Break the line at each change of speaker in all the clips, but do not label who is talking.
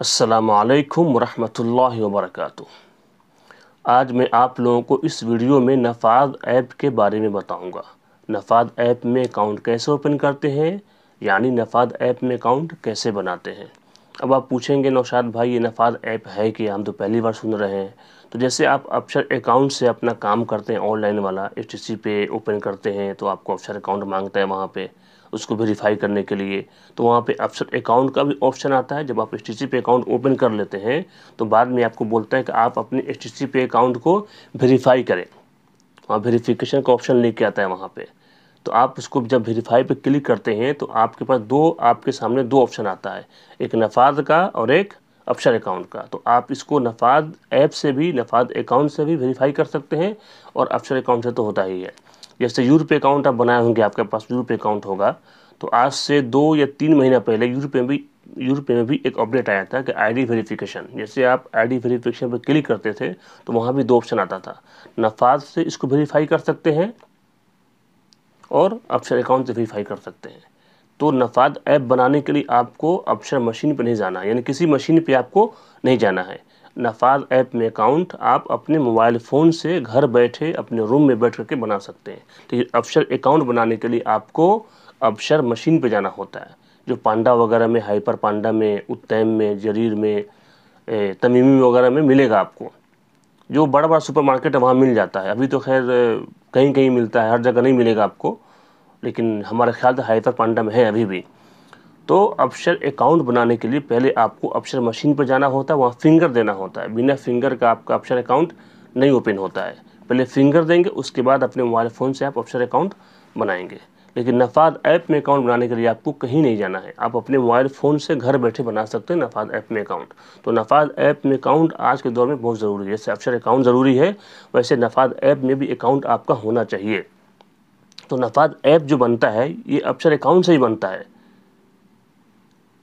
असलकम वरहमल वबरक आज मैं आप लोगों को इस वीडियो में नफाद ऐप के बारे में बताऊंगा। नफाद ऐप में अकाउंट कैसे ओपन करते हैं यानी नफाद ऐप में अकाउंट कैसे बनाते हैं अब आप पूछेंगे नौशाद भाई ये नफाद ऐप है कि हम तो पहली बार सुन रहे हैं तो जैसे आप अफसर अकाउंट से अपना काम करते हैं ऑनलाइन वाला सी पे ओपन करते हैं तो आपको अफसर अकाउंट मांगता है वहाँ पर उसको वेरीफाई करने के लिए तो वहाँ पे अफसर अकाउंट का भी ऑप्शन आता है जब आप S T pay account open कर लेते हैं तो बाद में आपको बोलता है कि आप अपने एस टी पे अकाउंट को वेरीफाई करें वहाँ वेरीफिकेशन का ऑप्शन लेके आता है वहाँ पर तो आप उसको जब वेरीफाई पर क्लिक करते हैं तो आपके पास दो आपके सामने दो ऑप्शन आता है एक नफाद का और एक अफसर अकाउंट का तो आप इसको नफाद ऐप से भी नफाद अकाउंट से भी वेरीफाई कर सकते हैं और अफसर अकाउंट से तो होता ही है जैसे यूरोप अकाउंट आप बनाए होंगे आपके पास यूरोप अकाउंट होगा तो आज से दो या तीन महीना पहले यूरोप में भी यूरोप में भी एक अपडेट आया था कि आईडी वेरिफिकेशन जैसे आप आईडी वेरिफिकेशन पर क्लिक करते थे तो वहाँ भी दो ऑप्शन आता था नफाज से इसको वेरीफाई कर सकते हैं और अप्सर अकाउंट से वेरीफाई कर सकते हैं तो नफाद ऐप बनाने के लिए आपको अप्सर मशीन पर नहीं जाना यानी किसी मशीन पर आपको नहीं जाना है नफाज ऐप में अकाउंट आप अपने मोबाइल फ़ोन से घर बैठे अपने रूम में बैठ करके बना सकते हैं तो ये अफसर अकाउंट बनाने के लिए आपको अफसर मशीन पे जाना होता है जो पांडा वगैरह में हाइपर पांडा में उत्तैम में जरीर में तमीमी वगैरह में मिलेगा आपको जो बड़ा बड़ा सुपर मार्केट है वहाँ मिल जाता है अभी तो खैर कहीं कहीं मिलता है हर जगह नहीं मिलेगा आपको लेकिन हमारा ख्याल तो हाइपर पांडा में है अभी भी तो अपशर अकाउंट बनाने के लिए पहले आपको अपशर मशीन पर जाना होता है वहाँ फिंगर देना होता है बिना फिंगर का आपका अपशर अकाउंट नहीं ओपन होता है पहले फिंगर देंगे उसके बाद अपने मोबाइल फ़ोन से आप अपशर अकाउंट बनाएंगे लेकिन नफाद ऐप में अकाउंट बनाने के लिए आपको कहीं नहीं जाना है आप अपने मोबाइल फ़ोन से घर बैठे बना सकते हैं नफाद ऐप में अकाउंट तो नफाद ऐप में अकाउंट आज के दौर में बहुत ज़रूरी है जैसे अक्षर अकाउंट ज़रूरी है वैसे नफाद ऐप में भी अकाउंट आपका होना चाहिए तो नफाद ऐप जो बनता है ये अक्षर अकाउंट से ही बनता है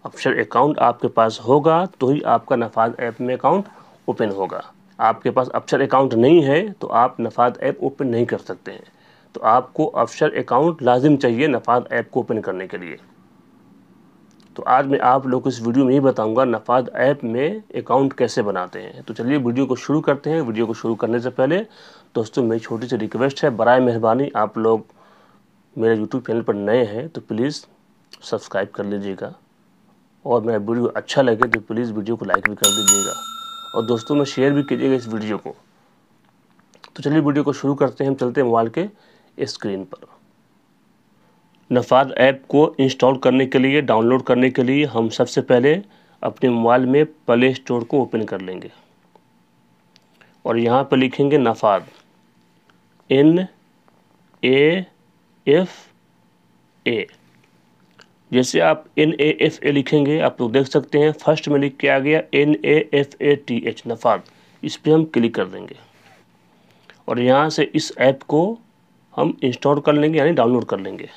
ऑफिशियल अकाउंट आपके पास होगा तो ही आपका नफाद ऐप में अकाउंट ओपन होगा आपके पास ऑप्शन अकाउंट नहीं है तो आप नफाद ऐप ओपन नहीं कर सकते हैं तो आपको अफसर अकाउंट लाजिम चाहिए नफाद ऐप को ओपन करने के लिए तो आज मैं आप लोग इस वीडियो में ही बताऊंगा नफाद ऐप में अकाउंट कैसे बनाते हैं तो चलिए वीडियो को शुरू करते हैं वीडियो को शुरू करने से पहले दोस्तों मेरी छोटी सी रिक्वेस्ट है बरए मेहरबानी आप लोग मेरे यूट्यूब चैनल पर नए हैं तो प्लीज़ सब्सक्राइब कर लीजिएगा और मेरा वीडियो अच्छा लगे तो प्लीज़ वीडियो को लाइक भी कर दीजिएगा और दोस्तों में शेयर भी कीजिएगा इस वीडियो को तो चलिए वीडियो को शुरू करते हैं हम चलते हैं मोबाइल के स्क्रीन पर नफाद ऐप को इंस्टॉल करने के लिए डाउनलोड करने के लिए हम सबसे पहले अपने मोबाइल में प्ले स्टोर को ओपन कर लेंगे और यहाँ पर लिखेंगे नफाद एन ए एफ ए जैसे आप एन ए एफ ए लिखेंगे आप लोग देख सकते हैं फर्स्ट में लिख के आ गया N A F A T H Nafath इस पर हम क्लिक कर देंगे और यहाँ से इस ऐप को हम इंस्टॉल कर लेंगे यानी डाउनलोड कर लेंगे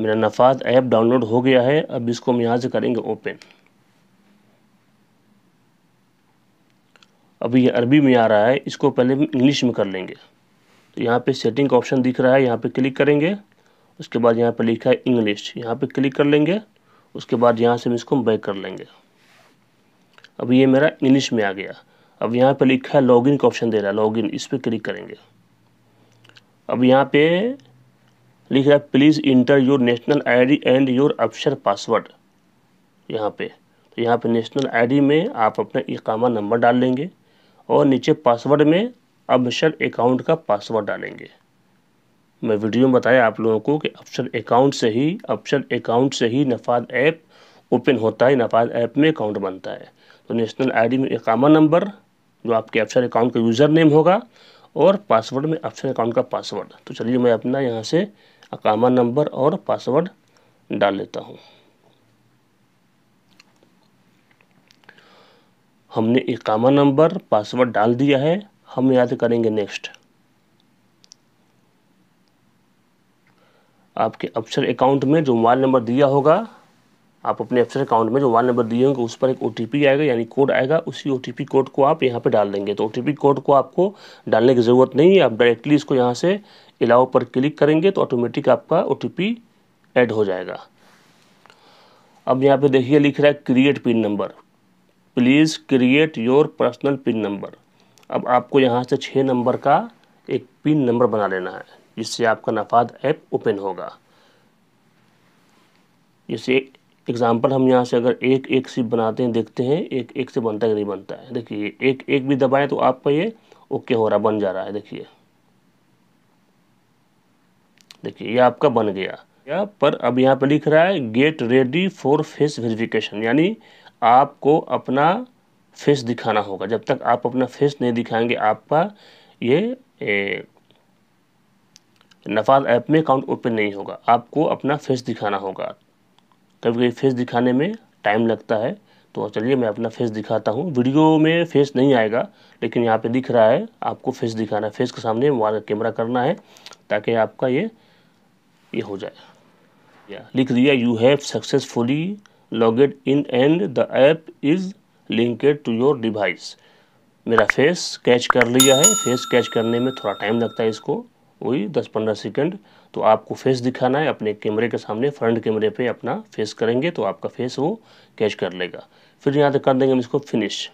मेरा नफाद ऐप डाउनलोड हो गया है अब इसको हम यहाँ से करेंगे ओपन अभी ये अरबी में आ रहा है इसको पहले हम इंग्लिश में कर लेंगे तो यहाँ पे सेटिंग का ऑप्शन दिख रहा है यहाँ पे क्लिक करेंगे उसके बाद यहाँ पे लिखा है इंग्लिश यहाँ पे क्लिक कर लेंगे उसके बाद यहाँ से हम इसको बैक कर लेंगे अब ये मेरा इंग्लिश में आ गया अब यहाँ पे लिखा है लॉगिन का ऑप्शन दे रहा है लॉगिन इस पर क्लिक करेंगे अब यहाँ पे लिख रहा है please enter your national ID and your Absher password यहाँ पे तो यहाँ पे नेशनल आईडी में आप अपना इकामा नंबर डाल लेंगे और नीचे पासवर्ड में अब अकाउंट का पासवर्ड डालेंगे मैं वीडियो में बताया आप लोगों को कि ऑप्शन अकाउंट से ही ऑप्शन अकाउंट से ही नफाद ऐप ओपन होता है नफाद ऐप में अकाउंट बनता है तो नेशनल आईडी में इकामा नंबर जो आपके ऑप्शन अकाउंट का यूज़र नेम होगा और पासवर्ड में ऑप्शन अकाउंट का पासवर्ड तो चलिए मैं अपना यहाँ से अकामा नंबर और पासवर्ड डाल लेता हूँ हमने एकामा नंबर पासवर्ड डाल दिया है हम यहाँ से करेंगे नेक्स्ट आपके अफसर अकाउंट में जो मोबाइल नंबर दिया होगा आप अपने अफसर अकाउंट में जो मोबाइल नंबर दिए होंगे उस पर एक ओ आएगा यानी कोड आएगा उसी ओ कोड को आप यहाँ पर डाल देंगे तो ओ कोड को आपको डालने की ज़रूरत नहीं है आप डायरेक्टली इसको यहाँ से अलाउ पर क्लिक करेंगे तो ऑटोमेटिक आपका ओ ऐड हो जाएगा अब यहाँ पे देखिए लिख रहा है create pin number please create your personal pin number अब आपको यहाँ से छः नंबर का एक पिन नंबर बना लेना है जिससे आपका नफाद ऐप ओपन होगा जैसे एग्ज़ाम्पल हम यहाँ से अगर एक एक से बनाते हैं देखते हैं एक एक से बनता है नहीं बनता है देखिए एक एक भी दबाएं तो आपका ये ओके हो रहा बन जा रहा है देखिए देखिए ये आपका बन गया या पर अब यहाँ पे लिख रहा है get ready for face verification यानी आपको अपना फेस दिखाना होगा जब तक आप अपना फेस नहीं दिखाएंगे आपका ये ए, नफाद ऐप में अकाउंट ओपन नहीं होगा आपको अपना फेस दिखाना होगा कभी कभी फेस दिखाने में टाइम लगता है तो चलिए मैं अपना फेस दिखाता हूँ वीडियो में फेस नहीं आएगा लेकिन यहाँ पे दिख रहा है आपको फेस दिखाना है फेस के सामने मोबाइल कैमरा करना है ताकि आपका ये ये हो जाए या लिख दिया you have successfully logged in and the app is linked to your device मेरा फेस कैच कर लिया है फेस कैच करने में थोड़ा टाइम लगता है इसको वही दस पंद्रह सेकेंड तो आपको फेस दिखाना है अपने कैमरे के सामने फ्रंट कैमरे पे अपना फेस करेंगे तो आपका फेस वो कैच कर लेगा फिर यहाँ से कर देंगे हम इसको फिनिश